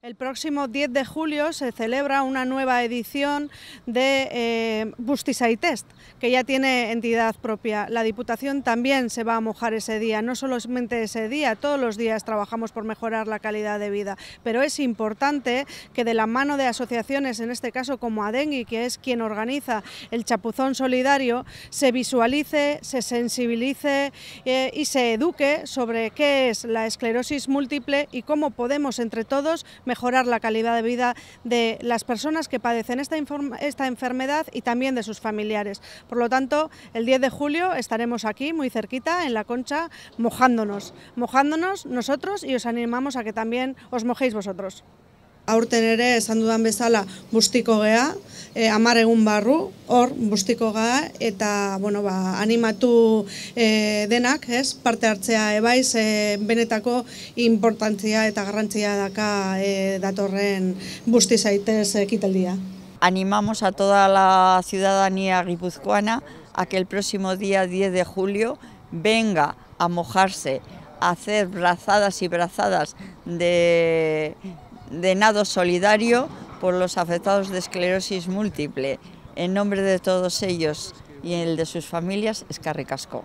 El próximo 10 de julio se celebra una nueva edición de eh, Test, que ya tiene entidad propia. La Diputación también se va a mojar ese día, no solamente ese día, todos los días trabajamos por mejorar la calidad de vida, pero es importante que de la mano de asociaciones, en este caso como Adengui, que es quien organiza el Chapuzón Solidario, se visualice, se sensibilice eh, y se eduque sobre qué es la esclerosis múltiple y cómo podemos entre todos mejorar la calidad de vida de las personas que padecen esta, enfermedad y también de sus familiares. Por lo tanto, el 10 de julio estaremos aquí, muy cerquita, en la concha, mojándonos. Mojándonos nosotros y os animamos a que también os mojéis vosotros. aurten ere esan dudan bezala bustiko gea, e, egun barru, hor bustiko gea, eta bueno, ba, animatu e, denak, ez, parte hartzea ebaiz, benetako importantzia eta garrantzia daka e, datorren busti zaitez ekitaldia. Animamos a toda la ciudadanía gipuzkoana a que el próximo día 10 de julio venga a mojarse, a hacer brazadas y brazadas de, de nado solidario por los afectados de esclerosis múltiple. En nombre de todos ellos y el de sus familias, es Carricasco.